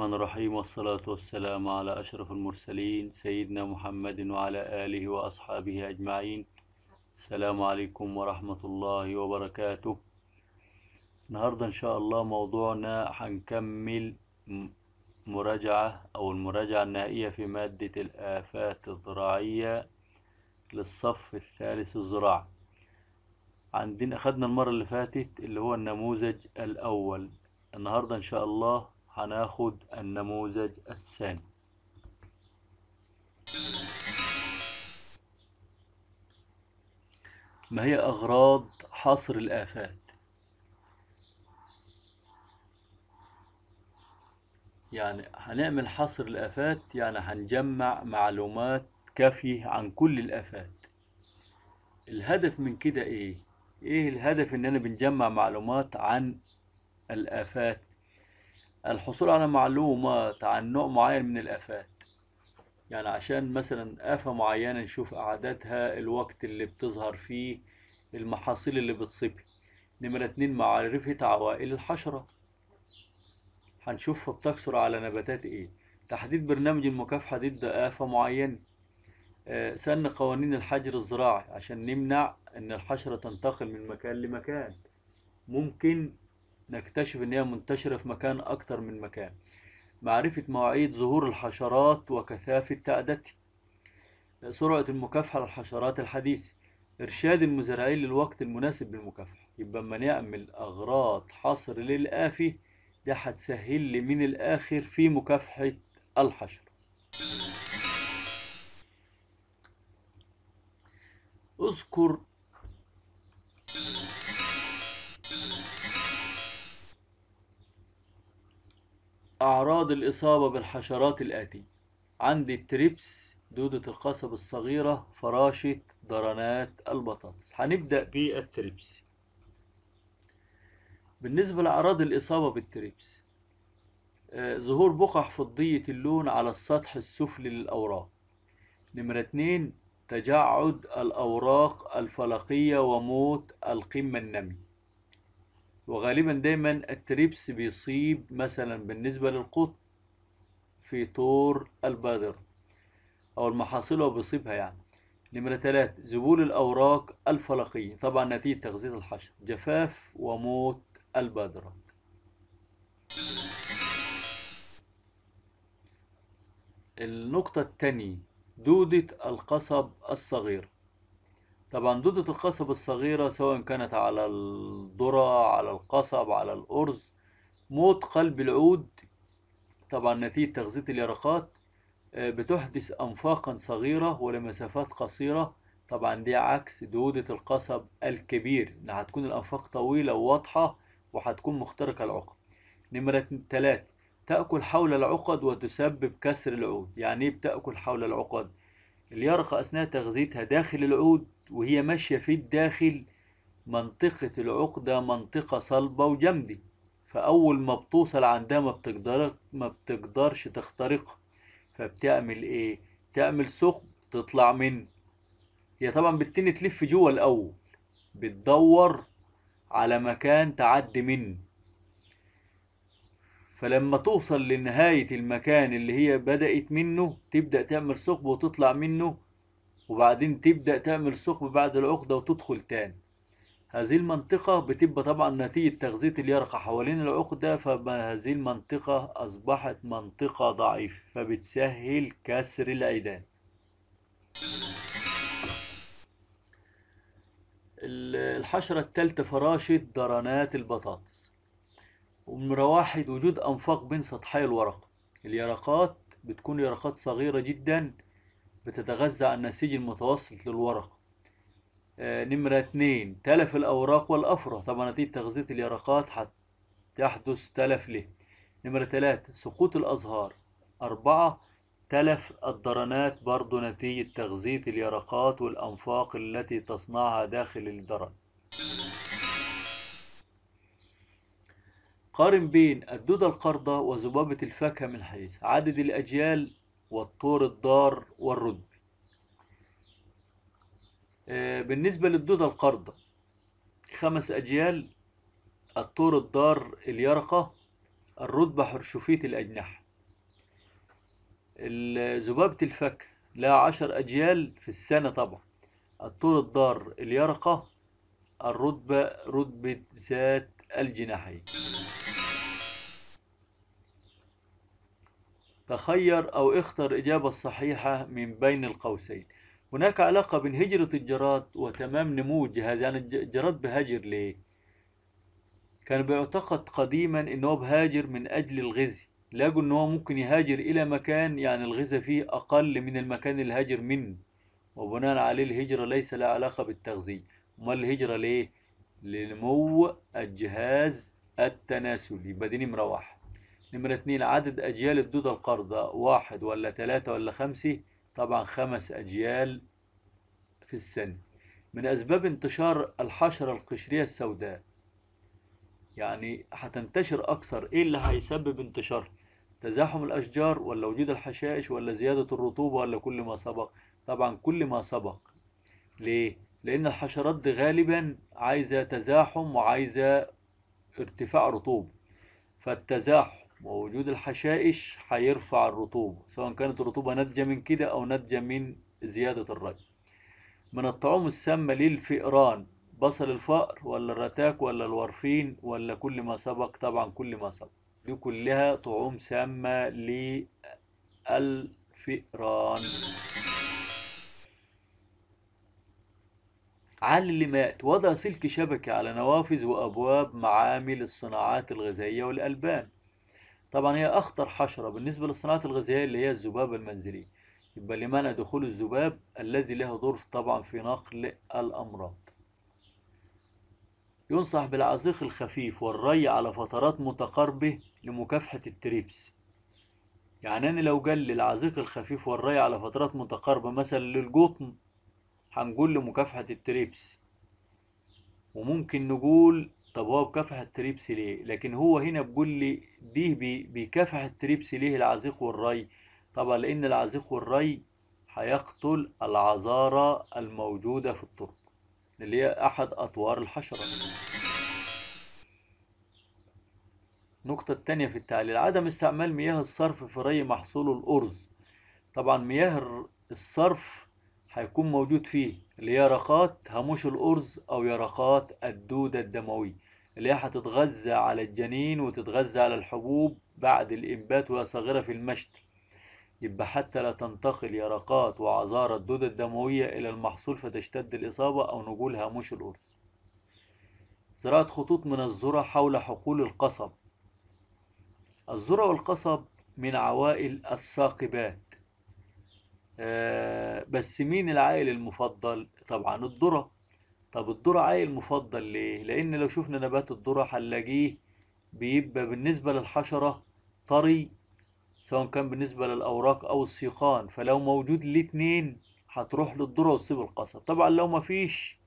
الرحمن الرحيم والصلاة والسلام على أشرف المرسلين سيدنا محمد وعلى آله وأصحابه أجمعين السلام عليكم ورحمة الله وبركاته النهاردة إن شاء الله موضوعنا هنكمل مراجعة أو المراجعة النهائية في مادة الآفات الزراعية للصف الثالث الزراعة عندنا أخدنا المرة اللي فاتت اللي هو النموذج الأول النهاردة إن شاء الله هناخد النموذج الثاني ما هي أغراض حصر الآفات يعني هنعمل حصر الآفات يعني هنجمع معلومات كافية عن كل الآفات الهدف من كده إيه؟ إيه الهدف إن أنا بنجمع معلومات عن الآفات الحصول على معلومات عن نوع معين من الآفات يعني عشان مثلا آفة معينة نشوف أعدادها الوقت اللي بتظهر فيه المحاصيل اللي بتصيب نمرة اتنين معرفة عوائل الحشرة هنشوفها بتكسر على نباتات ايه تحديد برنامج المكافحة ضد آفة معينة آه سن قوانين الحجر الزراعي عشان نمنع إن الحشرة تنتقل من مكان لمكان ممكن نكتشف ان هي منتشرة في مكان اكتر من مكان معرفة مواعيد ظهور الحشرات وكثافة تعدادها سرعة المكافحة للحشرات الحديثة إرشاد المزارعين للوقت المناسب للمكافحة يبقى أما نعمل أغراض حصر للآفة ده هتسهل لي من الآخر في مكافحة الحشرة اذكر أعراض الإصابة بالحشرات الآتي عندي التريبس دودة القصب الصغيرة فراشة درنات البطاطس هنبدأ بالتريبس بالنسبة لأعراض الإصابة بالتريبس آه، ظهور بقع فضية اللون على السطح السفلي للأوراق نمرة اتنين تجعد الأوراق الفلقية وموت القمة النمية وغالبا دايما التريبس بيصيب مثلا بالنسبة للقطن في طور البادر أو المحاصيل وبيصيبها يعني نمرة تلاتة ذبول الأوراق الفلقية طبعا نتيجة تغذية الحشر جفاف وموت البادرة النقطة الثانية دودة القصب الصغير طبعا دودة القصب الصغيرة سواء كانت على الذرة على القصب على الأرز موت قلب العود طبعا نتيجة تغذية اليرقات آه، بتحدث أنفاقا صغيرة ولمسافات قصيرة طبعا دي عكس دودة القصب الكبير إنها هتكون الأنفاق طويلة وواضحة وهتكون مخترقة العقد نمرة تلاتة تأكل حول العقد وتسبب كسر العود يعني إيه بتأكل حول العقد اليرقة أثناء تغذيتها داخل العود وهي ماشية في الداخل منطقة العقدة منطقة صلبة وجمدة فأول ما بتوصل عندها ما بتقدر ما بتقدرش تخترق فبتعمل إيه؟ تعمل ثقب تطلع منه هي طبعا بالتاني تلف جوه الأول بتدور على مكان تعدي منه فلما توصل لنهاية المكان اللي هي بدأت منه تبدأ تعمل ثقب وتطلع منه وبعدين تبدأ تعمل ثقب بعد العقدة وتدخل تاني هذه المنطقة بتبقى طبعا نتيجة تغذية اليرقة حوالين العقدة فهذه المنطقة أصبحت منطقة ضعيفة فبتسهل كسر العيدان الحشرة التالتة فراشة درنات البطاطس واحد وجود أنفاق بين سطحي الورق اليرقات بتكون يرقات صغيرة جدا بتتغذى على النسيج المتوسط للورق آه نمرة اتنين تلف الأوراق والأفرع طبعا نتيجة تغذية اليرقات هتحدث تلف له نمرة تلاتة سقوط الأزهار أربعة تلف الدرنات برضو نتيجة تغذية اليرقات والأنفاق التي تصنعها داخل الدرن قارن بين الدودة القرضة وذبابة الفاكهة من حيث عدد الأجيال والطور الضار والرتب آه، بالنسبة للدودة القرضة خمس أجيال الطور الضار اليرقة الرتبة حرشوفية الأجنحة ذبابة الفك لها عشر أجيال في السنة طبعا الطور الضار اليرقة الرتبة رتبة ذات الجناحين فخير أو اختر إجابة صحيحة من بين القوسين هناك علاقة بين هجرة الجراد وتمام نمو الجهاز يعني الجراد بهاجر ليه كان بيعتقد قديما ان هو بهاجر من أجل الغزي لاجوا ان هو ممكن يهاجر إلى مكان يعني الغزة فيه أقل من المكان اللي هاجر منه وبناء عليه الهجرة ليس لها علاقة بالتغذية أمال الهجرة ليه؟ لنمو الجهاز التناسلي يبقى دي نمرة واحد نمرة اتنين عدد أجيال الدودة القرضة واحد ولا تلاتة ولا خمسة طبعا خمس أجيال في السن من أسباب انتشار الحشرة القشرية السوداء يعني هتنتشر أكثر إيه اللي هيسبب انتشار تزاحم الأشجار ولا وجود الحشائش ولا زيادة الرطوبة ولا كل ما سبق طبعا كل ما سبق ليه؟ لأن الحشرات دي غالبا عايزة تزاحم وعايزة ارتفاع رطوبة فالتزاحم ووجود الحشائش هيرفع الرطوبة سواء كانت الرطوبة ناتجة من كده أو ناتجة من زيادة الري من الطعوم السامة للفئران بصل الفأر ولا الرتاك ولا الورفين ولا كل ما سبق طبعا كل ما سبق دي كلها طعوم سامة للفئران علمات وضع سلك شبكة على نوافذ وأبواب معامل الصناعات الغذائية والألبان طبعا هي أخطر حشرة بالنسبة للصناعات الغذائية اللي هي الذباب المنزلي يبقى لمنع دخول الذباب الذي له دور طبعا في نقل الأمراض ينصح بالعزيق الخفيف والري على فترات متقاربة لمكافحة التريبس يعني أنا لو جل العزيق الخفيف والري على فترات متقاربة مثلا للقطن هنقول لمكافحة التريبس وممكن نقول طب هو بكافح التريبس ليه لكن هو هنا بيقول لي دي بيكافح التريبس ليه العزيق والري طبعا لان العزيق والري هيقتل العذارى الموجودة في الطرق اللي هي احد اطوار الحشرة النقطة التانية في التعليل عدم استعمال مياه الصرف في ري محصول الأرز طبعا مياه الصرف هيكون موجود فيه ليرقات هاموش الأرز أو يرقات الدودة الدموي اللي هي هتتغذى على الجنين وتتغذى على الحبوب بعد الإنبات وهي صغيرة في المشط يبقى حتى لا تنتقل يرقات وعذار الدودة الدموية إلى المحصول فتشتد الإصابة أو نجول هاموش الأرز زراعة خطوط من الذرة حول حقول القصب الذرة والقصب من عوائل الثاقبات آه بس مين العائل المفضل طبعا الذرة طب الذرة عائل مفضل ليه لان لو شفنا نبات الذرة هنلاقيه بيبقى بالنسبة للحشرة طري سواء كان بالنسبة للأوراق أو السيقان فلو موجود الاتنين هتروح للذرة وتسيب القصب طبعا لو مفيش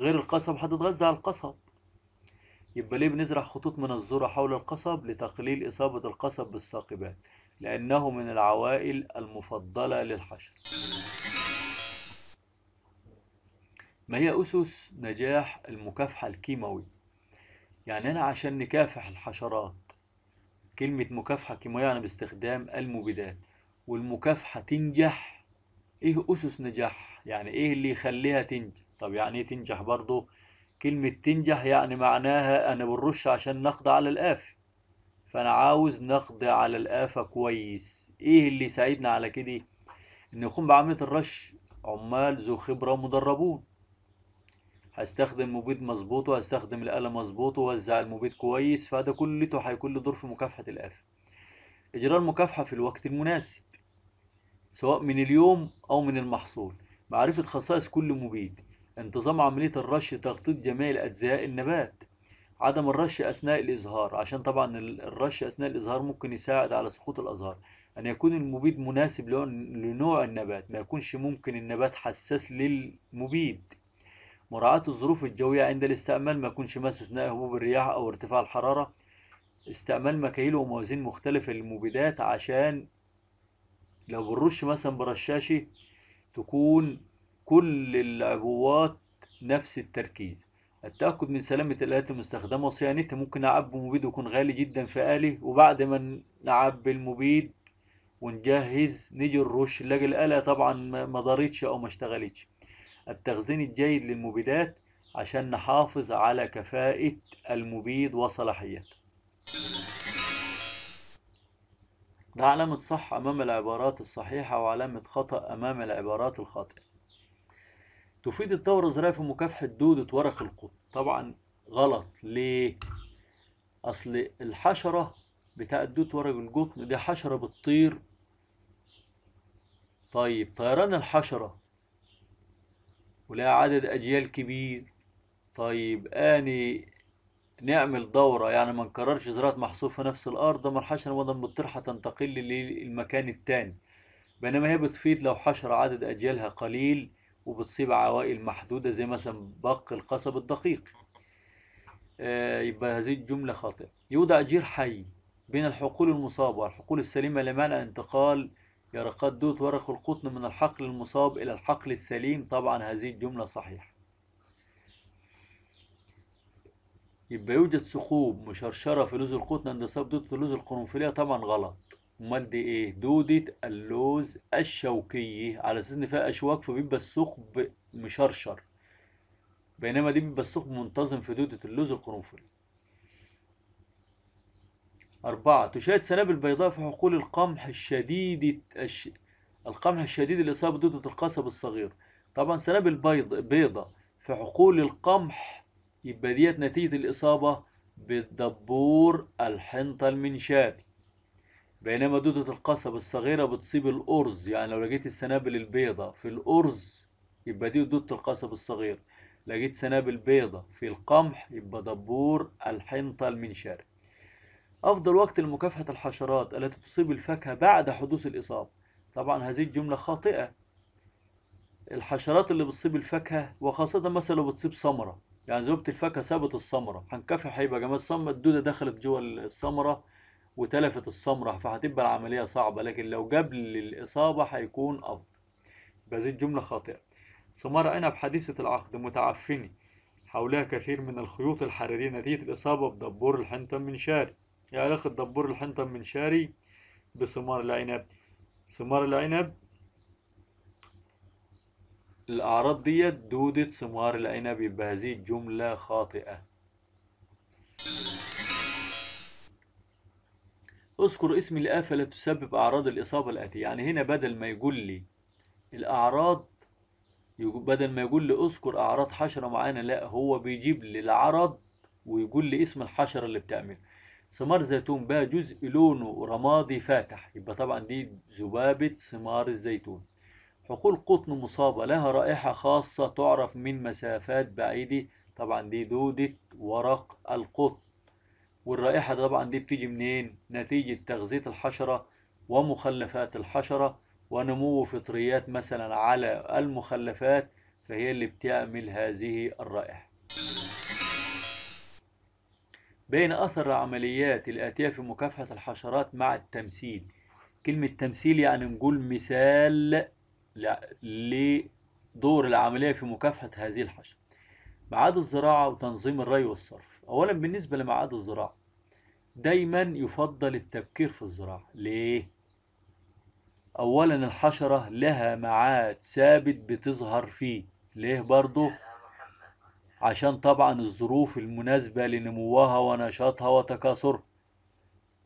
غير القصب هتتغذى على القصب يبقى ليه بنزرع خطوط من الذرة حول القصب لتقليل إصابة القصب بالثاقبات لأنه من العوائل المفضلة للحشرة ما هي أسس نجاح المكافحة الكيماوي؟ يعني أنا عشان نكافح الحشرات كلمة مكافحة كيماوية يعني باستخدام المبيدات والمكافحة تنجح إيه أسس نجاح؟ يعني إيه اللي يخليها تنجح؟ طب يعني إيه تنجح برضه؟ كلمة تنجح يعني معناها أنا بنرش عشان نقضي على الآفة فأنا عاوز نقضي على الآفة كويس إيه اللي يساعدنا على كده؟ إن يقوم بعملية الرش عمال ذو خبرة مدربون هستخدم مبيد مظبوط وهستخدم الآلة مظبوط ووزع المبيد كويس فده كلته هيكون له دور في مكافحة الآفة إجراء المكافحة في الوقت المناسب سواء من اليوم أو من المحصول معرفة خصائص كل مبيد انتظام عملية الرش تغطيط جميع أجزاء النبات عدم الرش أثناء الإزهار عشان طبعا الرش أثناء الإزهار ممكن يساعد على سقوط الأزهار أن يكون المبيد مناسب لنوع النبات ما يكونش ممكن النبات حساس للمبيد مراعاة الظروف الجوية عند الاستعمال ما يكونش ماس أثناء هبوب الرياح أو ارتفاع الحرارة استعمال مكاييل وموازين مختلفة للمبيدات عشان لو بنرش مثلا برشاشي تكون كل العبوات نفس التركيز التأكد من سلامة الآلات المستخدمة وصيانتها ممكن أعبي مبيد ويكون غالي جدا في آلي وبعد ما نعبي المبيد ونجهز نيجي الرش نلاقي الآلة طبعا ما دارتش أو ما اشتغلتش التخزين الجيد للمبيدات عشان نحافظ على كفاءة المبيد وصلاحيته ده علامة صح أمام العبارات الصحيحة وعلامة خطأ أمام العبارات الخاطئة تفيد الدورة الزراعية في مكافحة دودة ورق القط طبعا غلط ليه؟ أصل الحشرة بتاعة دودة ورق القطن دي حشرة بتطير طيب طيران الحشرة ولا عدد أجيال كبير طيب أني نعمل دورة يعني ما نكررش زراعة محصول في نفس الأرض ما الحشرة مدى بالطرحة تنتقل للمكان التاني بينما هي بتفيد لو حشرة عدد أجيالها قليل وبتصيب عوائل محدودة زي مثلا بق القصب الدقيق آه يبقى هذه الجملة خاطئة يوضع جير حي بين الحقول المصابة والحقول السليمة لمنع انتقال يرقات دوت ورق القطن من الحقل المصاب إلى الحقل السليم طبعا هذه الجملة صحيحة يبقى يوجد ثقوب مشرشرة في لوز القطن عند إصابة دودة اللوز القرنفلية طبعا غلط أمال دي إيه؟ دودة اللوز الشوكية على أساس إن فيها أشواك فبيبقى الثقب مشرشر بينما دي بيبقى الثقب منتظم في دودة اللوز القرنفلي أربعة تشاهد سنابل بيضاء في حقول القمح الشديد الش... القمح الشديد الإصابة دودة القصب الصغير طبعا سنابل بيض... بيضة في حقول القمح يبقى ديت نتيجة الإصابة بالدبور الحنطة المنشاري بينما دودة القصب الصغيرة بتصيب الأرز يعني لو لقيت السنابل البيضة في الأرز يبقى دي دودة القصب الصغير لقيت سنابل بيضة في القمح يبقى دبور الحنطة المنشاري أفضل وقت لمكافحة الحشرات التي تصيب الفاكهة بعد حدوث الإصابة طبعا هذه الجملة خاطئة الحشرات اللي بتصيب الفاكهة وخاصة مثلا لو بتصيب ثمرة يعني زبط الفاكهة سابت الثمرة هنكافح هيبقى جماد الثمرة الدودة دخلت جوه الثمرة وتلفت الثمرة فهتبقى العملية صعبة لكن لو قبل الإصابة هيكون أفضل بهذه الجملة خاطئة ثمار عنب حديثة العقد متعفنة حولها كثير من الخيوط الحرارية نتيجة الإصابة بدبور الحنطة من شاري يا علاقة دبور الحنطة من شاري بثمار العنب ثمار العنب الأعراض ديت دودة ثمار العنب يبقى هذه جملة خاطئة اذكر اسم الآفة لا تسبب أعراض الإصابة الآتية يعني هنا بدل ما يقول لي الأعراض بدل ما يقول لي اذكر أعراض حشرة معانا لا هو بيجيب لي العرض ويقول لي اسم الحشرة اللي بتعمل ثمار زيتون بقى جزء لونه رمادي فاتح يبقى طبعا دي ذبابة ثمار الزيتون حقول قطن مصابة لها رائحة خاصة تعرف من مسافات بعيدة طبعا دي دودة ورق القطن والرائحة طبعا دي بتيجي منين؟ نتيجة تغذية الحشرة ومخلفات الحشرة ونمو فطريات مثلا على المخلفات فهي اللي بتعمل هذه الرائحة بين أثر العمليات الآتية في مكافحة الحشرات مع التمثيل كلمة تمثيل يعني نقول مثال لدور العملية في مكافحة هذه الحشرة معاد الزراعة وتنظيم الري والصرف أولا بالنسبة لمعاد الزراعة دايما يفضل التبكير في الزراعة ليه؟ أولا الحشرة لها معاد ثابت بتظهر فيه ليه برضه؟ عشان طبعا الظروف المناسبة لنموها ونشاطها وتكاثرها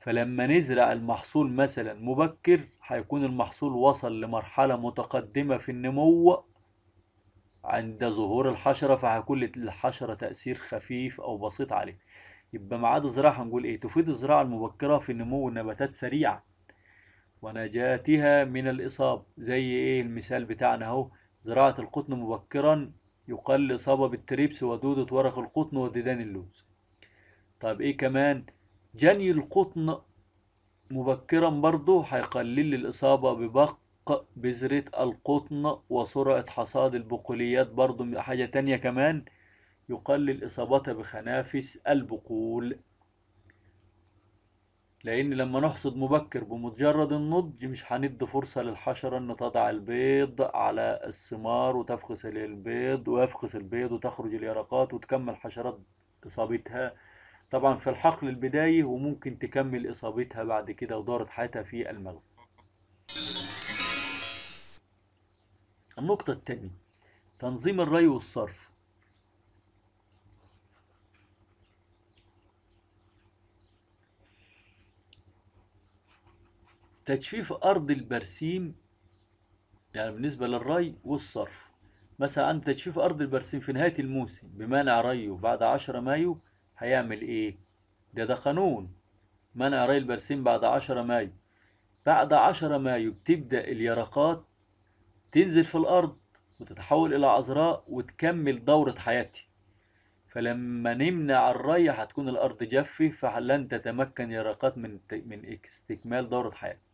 فلما نزرع المحصول مثلا مبكر هيكون المحصول وصل لمرحلة متقدمة في النمو عند ظهور الحشرة فهيكون للحشرة تأثير خفيف أو بسيط عليه يبقى معاد الزراعة هنقول إيه تفيد الزراعة المبكرة في نمو النباتات سريعا ونجاتها من الإصابة زي إيه المثال بتاعنا أهو زراعة القطن مبكرا يقل لصبب التريبس ودودة ورق القطن وديدان اللوز طيب ايه كمان جني القطن مبكرا برضه هيقلل الإصابة ببق بذرة القطن وسرعة حصاد البقوليات برضه حاجة تانية كمان يقلل إصابتها بخنافس البقول لأن لما نحصد مبكر بمجرد النضج مش هندي فرصة للحشرة إن تضع البيض على الثمار وتفقس البيض ويفقس البيض وتخرج اليرقات وتكمل حشرات إصابتها طبعا في الحقل البداية وممكن تكمل إصابتها بعد كده ودورة حياتها في المغزى النقطة الثانية تنظيم الري والصرف تجفيف أرض البرسيم يعني بالنسبة للري والصرف مثلا عند تجفيف أرض البرسيم في نهاية الموسم بمنع ريه بعد 10 مايو هيعمل إيه؟ ده ده قانون منع ري البرسيم بعد 10 مايو بعد 10 مايو بتبدأ اليرقات تنزل في الأرض وتتحول إلى عذراء وتكمل دورة حياتها فلما نمنع الري هتكون الأرض جافة فلن تتمكن يرقات من من استكمال دورة حياتها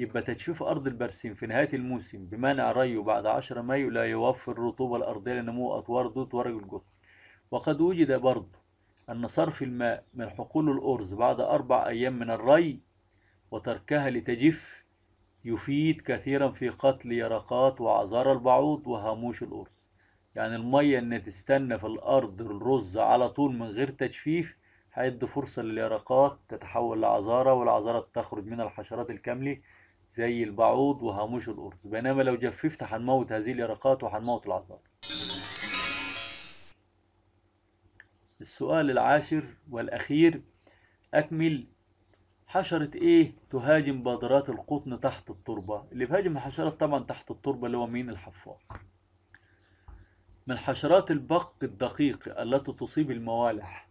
يبقى تجفيف أرض البرسيم في نهاية الموسم بمنع ريه بعد 10 مايو لا يوفر الرطوبة الأرضية لنمو أطوار دوت ورق الجرد وقد وجد برضه أن صرف الماء من حقول الأرز بعد أربع أيام من الري وتركها لتجف يفيد كثيرا في قتل يرقات وعذار البعوض وهاموش الأرز يعني المية إن تستنى في الأرض الرز على طول من غير تجفيف هيدي فرصة لليرقات تتحول لعذارة والعذارة تخرج من الحشرات الكاملة زي البعوض وهاموش القرص بينما لو جففت هنموت هذه اليرقات وهنموت العصار السؤال العاشر والأخير أكمل حشرة إيه تهاجم بادرات القطن تحت التربة اللي بيهاجم الحشرات طبعا تحت التربة اللي هو مين الحفار من حشرات البق الدقيق التي تصيب الموالح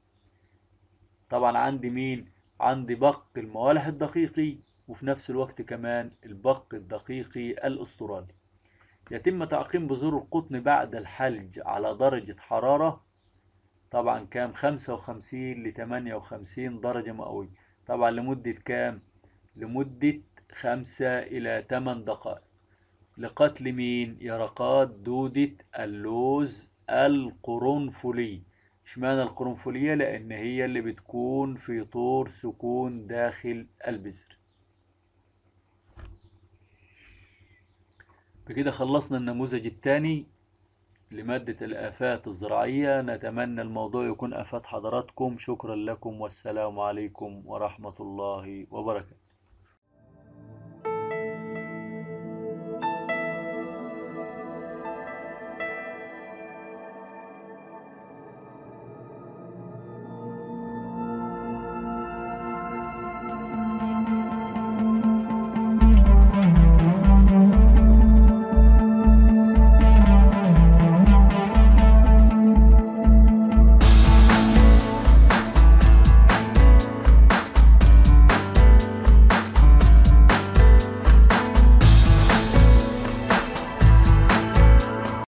طبعا عندي مين عندي بق الموالح الدقيقي وفي نفس الوقت كمان البق الدقيقي الأسترالي يتم تعقيم بذور القطن بعد الحلج على درجة حرارة طبعا كام 55 ل 58 درجة مئوية طبعا لمدة كام لمدة 5 إلى 8 دقائق لقتل مين يرقات دودة اللوز القرنفلي معنى القرنفلية لأن هي اللي بتكون في طور سكون داخل البذر بكده خلصنا النموذج الثاني لمادة الآفات الزراعية نتمنى الموضوع يكون أفاد حضراتكم شكرا لكم والسلام عليكم ورحمة الله وبركاته